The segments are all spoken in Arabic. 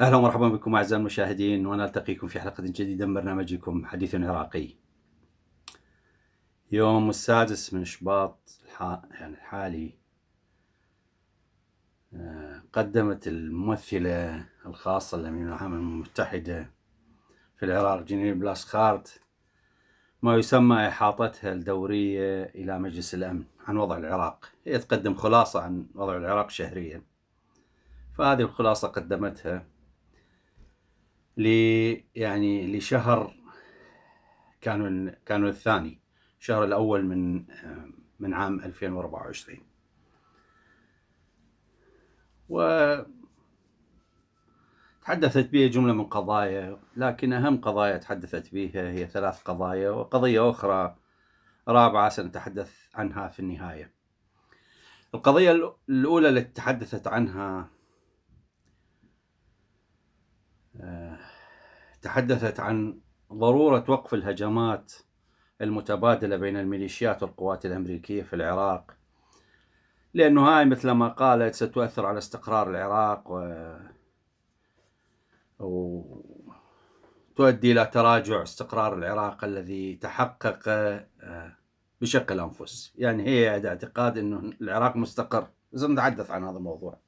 اهلا ومرحبا بكم اعزائي المشاهدين ونلتقيكم في حلقه جديده من برنامجكم حديث عراقي. يوم السادس من شباط يعني الحالي آه، قدمت الممثلة الخاصة للأمين العام المتحدة في العراق جنين خارت ما يسمى إحاطتها الدورية إلى مجلس الأمن عن وضع العراق هي تقدم خلاصة عن وضع العراق شهريا فهذه الخلاصة قدمتها لي يعني لشهر كانون كانون الثاني الشهر الأول من من عام 2024 و تحدثت به جملة من قضايا لكن أهم قضايا تحدثت بها هي ثلاث قضايا وقضية أخرى رابعة سنتحدث عنها في النهاية القضية الأولى التي تحدثت عنها آه، تحدثت عن ضرورة وقف الهجمات المتبادلة بين الميليشيات والقوات الأمريكية في العراق لأنه هاي مثل ما قالت ستؤثر على استقرار العراق و... تؤدي إلى تراجع استقرار العراق الذي تحقق آه، بشق الأنفس يعني هي اعتقاد أنه العراق مستقر نتحدث عن هذا الموضوع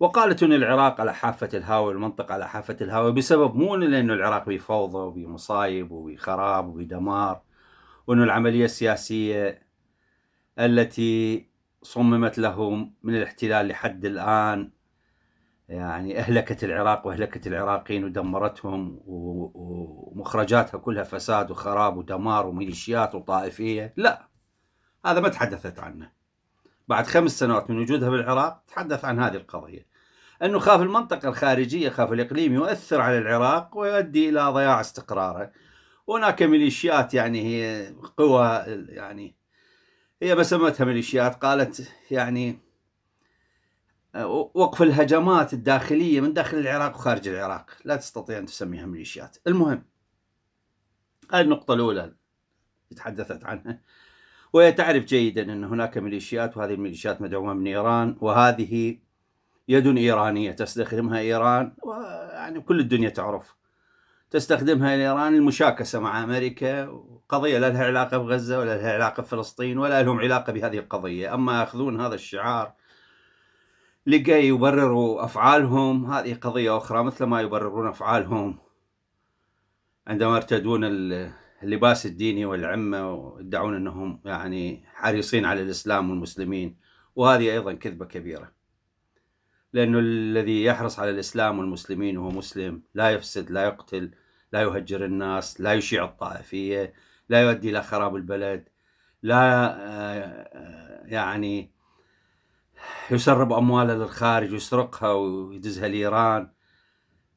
وقالت ان العراق على حافه الهاوي والمنطقه على حافه الهاوي بسبب مو لانه العراق بفوضى وبمصايب وبخراب وبدمار وانه العمليه السياسيه التي صممت له من الاحتلال لحد الآن يعني أهلكت العراق وأهلكت العراقيين ودمرتهم ومخرجاتها كلها فساد وخراب ودمار وميليشيات وطائفية لا هذا ما تحدثت عنه بعد خمس سنوات من وجودها بالعراق تحدث عن هذه القضية أنه خاف المنطقة الخارجية خاف الإقليم يؤثر على العراق ويؤدي إلى ضياع استقراره وهناك ميليشيات يعني هي قوى يعني هي ما سمتها ميليشيات قالت يعني آه، وقف الهجمات الداخلية من داخل العراق وخارج العراق لا تستطيع أن تسميها ميليشيات المهم هذه النقطة الأولى تحدثت عنها وهي تعرف جيدا أن هناك ميليشيات وهذه الميليشيات مدعومة من إيران وهذه يد إيرانية تستخدمها إيران ويعني كل الدنيا تعرف تستخدمها ايران المشاكسه مع امريكا قضيه لا لها علاقه بغزه ولا لها علاقه بفلسطين ولا لهم علاقه بهذه القضيه، اما ياخذون هذا الشعار لكي يبرروا افعالهم هذه قضيه اخرى مثل ما يبررون افعالهم عندما يرتدون اللباس الديني والعمه ويدعون انهم يعني حريصين على الاسلام والمسلمين وهذه ايضا كذبه كبيره. لأنه الذي يحرص على الإسلام والمسلمين وهو مسلم لا يفسد لا يقتل لا يهجر الناس لا يشيع الطائفية لا يؤدي إلى خراب البلد لا آه، يعني يسرب أمواله للخارج ويسرقها ويدزها لإيران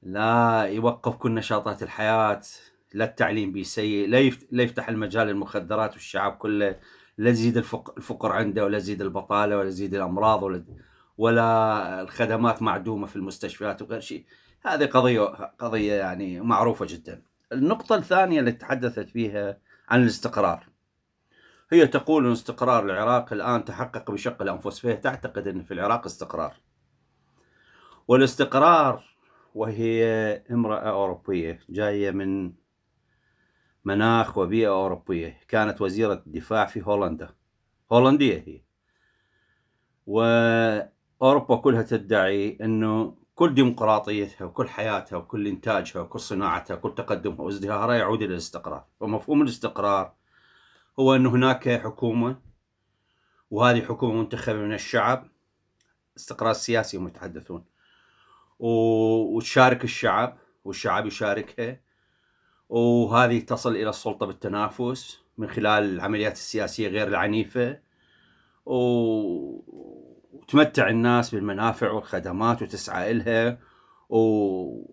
لا يوقف كل نشاطات الحياة لا التعليم سيء لا يفتح المجال للمخدرات والشعب كله لا يزيد الفقر عنده ولا يزيد البطالة ولا يزيد الأمراض ولا ولا الخدمات معدومة في المستشفيات وغير شيء هذه قضية قضية يعني معروفة جدا النقطة الثانية اللي تحدثت فيها عن الاستقرار هي تقول أن استقرار العراق الآن تحقق بشق الأنفس فهي تعتقد أن في العراق استقرار والاستقرار وهي امرأة أوروبية جاية من مناخ وبيئة أوروبية كانت وزيرة الدفاع في هولندا هولندية هي وأوروبا كلها تدعي أنه كل ديمقراطيتها وكل حياتها وكل إنتاجها وكل صناعتها وكل تقدمها وازدهارها يعود إلى الاستقرار ومفهوم الاستقرار هو أن هناك حكومة وهذه حكومة منتخبة من الشعب استقرار سياسي هم يتحدثون وتشارك الشعب والشعب يشاركها وهذه تصل إلى السلطة بالتنافس من خلال العمليات السياسية غير العنيفة و وتمتع الناس بالمنافع والخدمات وتسعى إلها وشروط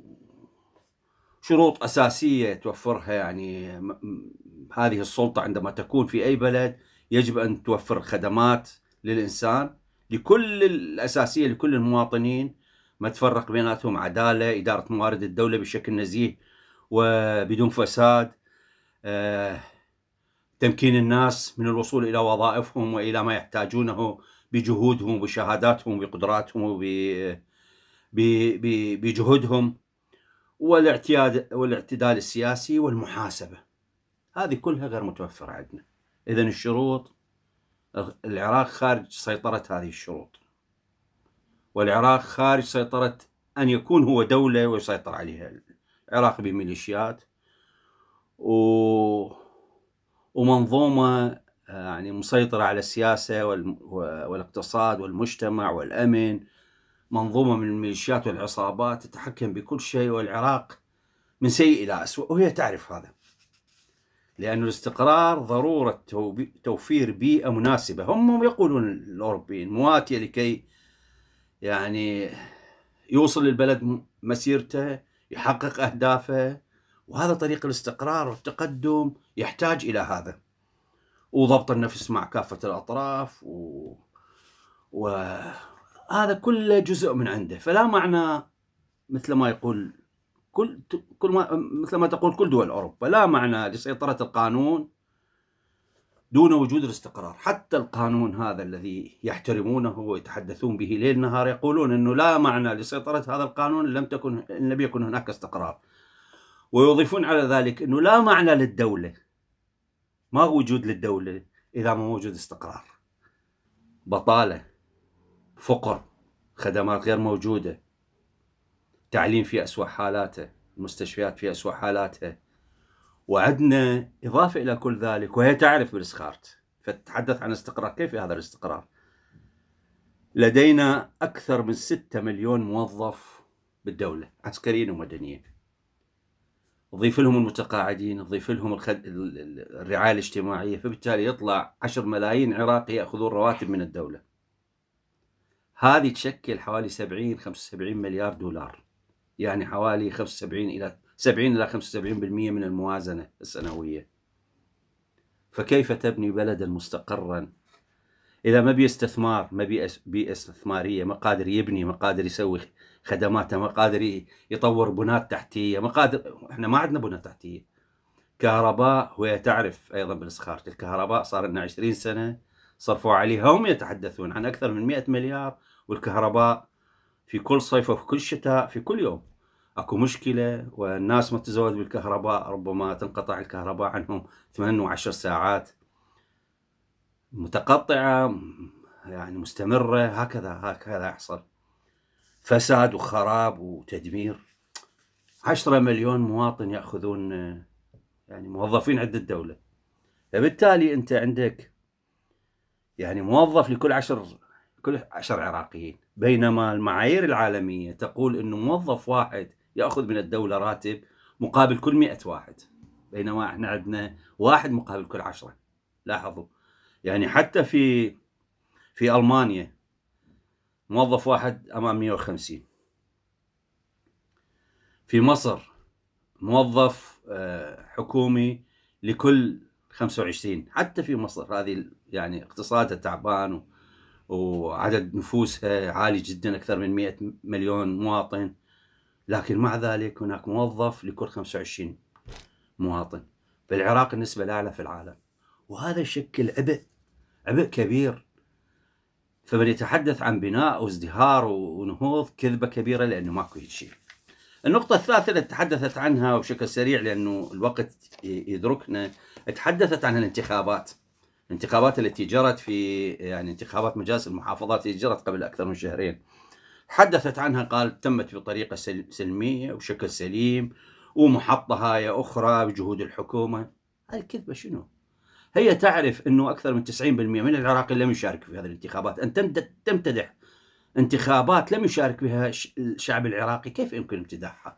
أساسية توفرها يعني هذه السلطة عندما تكون في أي بلد يجب أن توفر خدمات للإنسان لكل الأساسية لكل المواطنين ما تفرق بيناتهم عدالة إدارة موارد الدولة بشكل نزيه وبدون فساد آه، تمكين الناس من الوصول إلى وظائفهم وإلى ما يحتاجونه بجهودهم وبشهاداتهم وبقدراتهم وب بجهودهم والاعتياد والاعتدال السياسي والمحاسبه هذه كلها غير متوفره عندنا اذا الشروط العراق خارج سيطره هذه الشروط والعراق خارج سيطره ان يكون هو دوله ويسيطر عليها العراق بميليشيات و... ومنظومه آه، يعني مسيطرة على السياسة والاقتصاد والمجتمع والأمن منظومة من الميليشيات والعصابات تتحكم بكل شيء والعراق من سيء إلى أسوأ وهي تعرف هذا لأن الاستقرار ضرورة توفير بيئة مناسبة هم يقولون الأوروبيين مواتية لكي يعني يوصل للبلد مسيرته يحقق أهدافه وهذا طريق الاستقرار والتقدم يحتاج إلى هذا وضبط النفس مع كافة الأطراف و... وهذا كله جزء من عنده فلا معنى مثل ما يقول كل كل ما مثل ما تقول كل دول اوروبا لا معنى لسيطره القانون دون وجود الاستقرار، حتى القانون هذا الذي يحترمونه ويتحدثون به ليل نهار يقولون انه لا معنى لسيطره هذا القانون ان لم تكن ان لم يكن هناك استقرار. ويضيفون على ذلك انه لا معنى للدوله ما وجود للدولة إذا ما موجود استقرار بطالة فقر خدمات غير موجودة تعليم في أسوأ حالاته المستشفيات في أسوأ حالاتها وعندنا إضافة إلى كل ذلك وهي تعرف بالسخارت فتتحدث عن استقرار كيف هذا الاستقرار لدينا أكثر من 6 مليون موظف بالدولة عسكريين ومدنيين ضيف لهم المتقاعدين ضيف لهم الخد... الرعاية الاجتماعية فبالتالي يطلع 10 ملايين عراقي يأخذون رواتب من الدولة هذه تشكل حوالي 70 75 مليار دولار يعني حوالي 75 إلى 70 إلى 75% من الموازنة السنوية فكيف تبني بلدا مستقرا اذا ما بي استثمار ما بي بيئه استثماريه ما قادر يبني ما قادر يسوي خدماته ما قادر يطور بنات تحتيه ما قادر احنا ما عندنا بنات تحتيه كهرباء وهي تعرف ايضا بالاسخارج الكهرباء صار لنا 20 سنه صرفوا عليها هم يتحدثون عن اكثر من 100 مليار والكهرباء في كل صيف وفي كل شتاء في كل يوم اكو مشكله والناس ما تزود بالكهرباء ربما تنقطع الكهرباء عنهم 8 و10 ساعات متقطعة يعني مستمرة هكذا هكذا يحصل فساد وخراب وتدمير عشرة مليون مواطن يأخذون يعني موظفين عند الدولة فبالتالي أنت عندك يعني موظف لكل عشر كل عشر عراقيين بينما المعايير العالمية تقول أنه موظف واحد يأخذ من الدولة راتب مقابل كل مئة واحد بينما احنا عندنا واحد مقابل كل عشرة لاحظوا يعني حتى في في المانيا موظف واحد امام 150 في مصر موظف آه، حكومي لكل 25 حتى في مصر هذه يعني اقتصادها تعبان وعدد نفوسها عالي جدا اكثر من 100 مليون مواطن لكن مع ذلك هناك موظف لكل 25 مواطن بالعراق النسبة الأعلى في العالم وهذا يشكل عبء عبء كبير فمن يتحدث عن بناء وازدهار ونهوض كذبة كبيرة لأنه ماكو هيك شيء النقطة الثالثة اللي تحدثت عنها بشكل سريع لأنه الوقت يدركنا تحدثت عن الانتخابات الانتخابات التي جرت في يعني انتخابات مجالس المحافظات اللي جرت قبل أكثر من شهرين حدثت عنها قال تمت بطريقة سلمية وبشكل سليم ومحطة هاي أخرى بجهود الحكومة الكذبة شنو؟ هي تعرف انه اكثر من 90% من العراقيين لم يشاركوا في هذه الانتخابات ان تمتدح انتخابات لم يشارك بها الشعب العراقي كيف يمكن امتداحها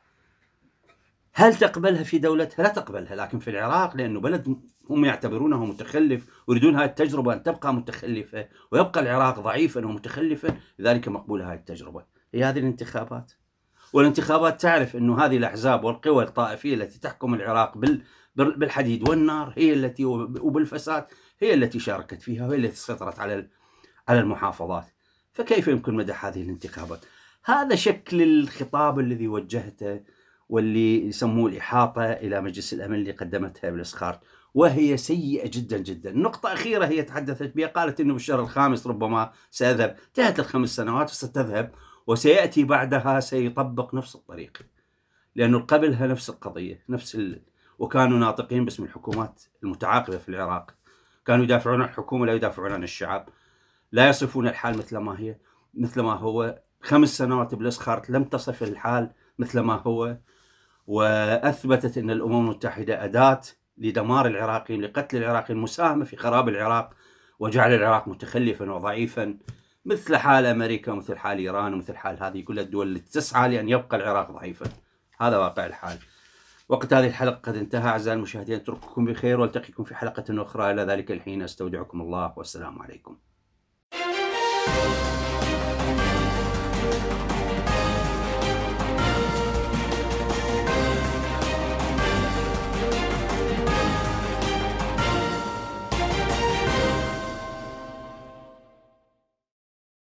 هل تقبلها في دولتها لا تقبلها لكن في العراق لانه بلد هم يعتبرونه متخلف ويريدون هذه التجربه ان تبقى متخلفه ويبقى العراق ضعيفا ومتخلفا لذلك مقبوله هذه التجربه هي هذه الانتخابات والانتخابات تعرف أنه هذه الأحزاب والقوى الطائفية التي تحكم العراق بال بالحديد والنار هي التي وبالفساد هي التي شاركت فيها وهي التي سيطرت على على المحافظات فكيف يمكن مدح هذه الانتخابات هذا شكل الخطاب الذي وجهته واللي يسموه الإحاطة إلى مجلس الأمن اللي قدمتها بالإسخار وهي سيئة جدا جدا نقطة أخيرة هي تحدثت بها قالت أنه بالشهر الخامس ربما سأذهب انتهت الخمس سنوات وستذهب وسيأتي بعدها سيطبق نفس الطريقة لأنه قبلها نفس القضية نفس ال... وكانوا ناطقين باسم الحكومات المتعاقبة في العراق كانوا يدافعون عن الحكومة لا يدافعون عن الشعب لا يصفون الحال مثل ما هي مثل ما هو خمس سنوات بلسخارت لم تصف الحال مثل ما هو وأثبتت أن الأمم المتحدة أداة لدمار العراقيين لقتل العراقيين مساهمة في خراب العراق وجعل العراق متخلفا وضعيفا مثل حال امريكا ومثل حال ايران ومثل حال هذه كل الدول التي تسعى لان يبقى العراق ضعيفا هذا واقع الحال وقت هذه الحلقه قد انتهى اعزائي المشاهدين اترككم بخير والتقيكم في حلقه اخرى الى ذلك الحين استودعكم الله والسلام عليكم.